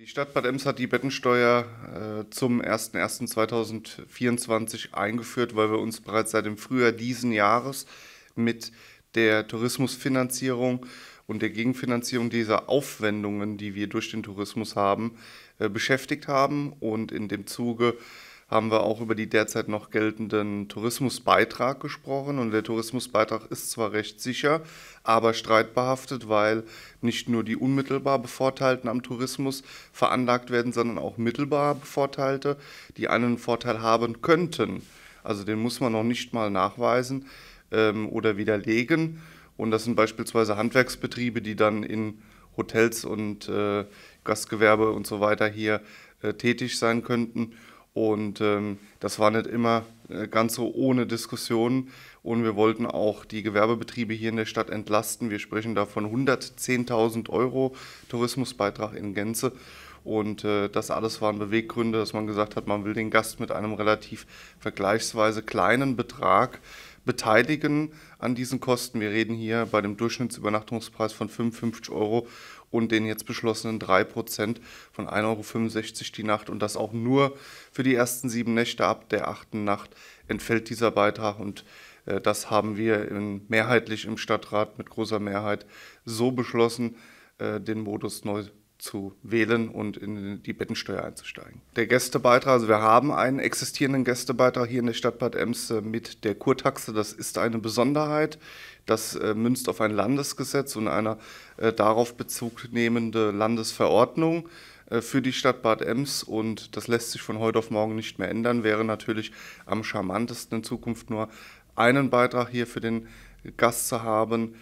Die Stadt Bad Ems hat die Bettensteuer äh, zum 01.01.2024 eingeführt, weil wir uns bereits seit dem Frühjahr diesen Jahres mit der Tourismusfinanzierung und der Gegenfinanzierung dieser Aufwendungen, die wir durch den Tourismus haben, äh, beschäftigt haben und in dem Zuge haben wir auch über die derzeit noch geltenden Tourismusbeitrag gesprochen. Und der Tourismusbeitrag ist zwar recht sicher, aber streitbehaftet, weil nicht nur die unmittelbar Bevorteilten am Tourismus veranlagt werden, sondern auch mittelbar Bevorteilte, die einen Vorteil haben könnten. Also den muss man noch nicht mal nachweisen ähm, oder widerlegen. Und das sind beispielsweise Handwerksbetriebe, die dann in Hotels und äh, Gastgewerbe und so weiter hier äh, tätig sein könnten und ähm, das war nicht immer äh, ganz so ohne Diskussion. Und wir wollten auch die Gewerbebetriebe hier in der Stadt entlasten. Wir sprechen da von 110.000 Euro Tourismusbeitrag in Gänze. Und äh, das alles waren Beweggründe, dass man gesagt hat, man will den Gast mit einem relativ vergleichsweise kleinen Betrag beteiligen an diesen Kosten. Wir reden hier bei dem Durchschnittsübernachtungspreis von 55 Euro und den jetzt beschlossenen 3% von 1,65 Euro die Nacht und das auch nur für die ersten sieben Nächte ab der achten Nacht entfällt dieser Beitrag und äh, das haben wir in, mehrheitlich im Stadtrat mit großer Mehrheit so beschlossen, äh, den Modus neu zu wählen und in die Bettensteuer einzusteigen. Der Gästebeitrag, also wir haben einen existierenden Gästebeitrag hier in der Stadt Bad Ems äh, mit der Kurtaxe. Das ist eine Besonderheit. Das äh, münzt auf ein Landesgesetz und eine äh, darauf Bezug nehmende Landesverordnung für die Stadt Bad Ems und das lässt sich von heute auf morgen nicht mehr ändern. Wäre natürlich am charmantesten in Zukunft nur einen Beitrag hier für den Gast zu haben.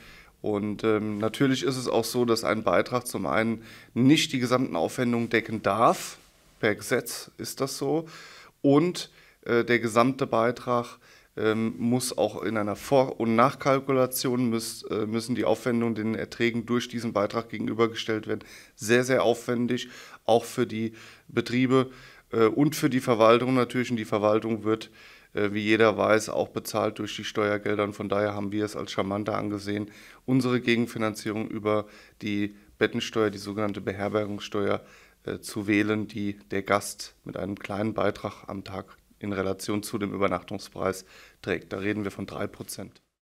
Und ähm, natürlich ist es auch so, dass ein Beitrag zum einen nicht die gesamten Aufwendungen decken darf. Per Gesetz ist das so. Und äh, der gesamte Beitrag ähm, muss auch in einer Vor- und Nachkalkulation müß, äh, müssen die Aufwendungen den Erträgen durch diesen Beitrag gegenübergestellt werden. Sehr, sehr aufwendig, auch für die Betriebe äh, und für die Verwaltung natürlich. Und die Verwaltung wird äh, wie jeder weiß, auch bezahlt durch die Steuergelder. Und von daher haben wir es als charmanter angesehen, unsere Gegenfinanzierung über die Bettensteuer, die sogenannte Beherbergungssteuer, äh, zu wählen, die der Gast mit einem kleinen Beitrag am Tag in Relation zu dem Übernachtungspreis trägt. Da reden wir von drei Prozent.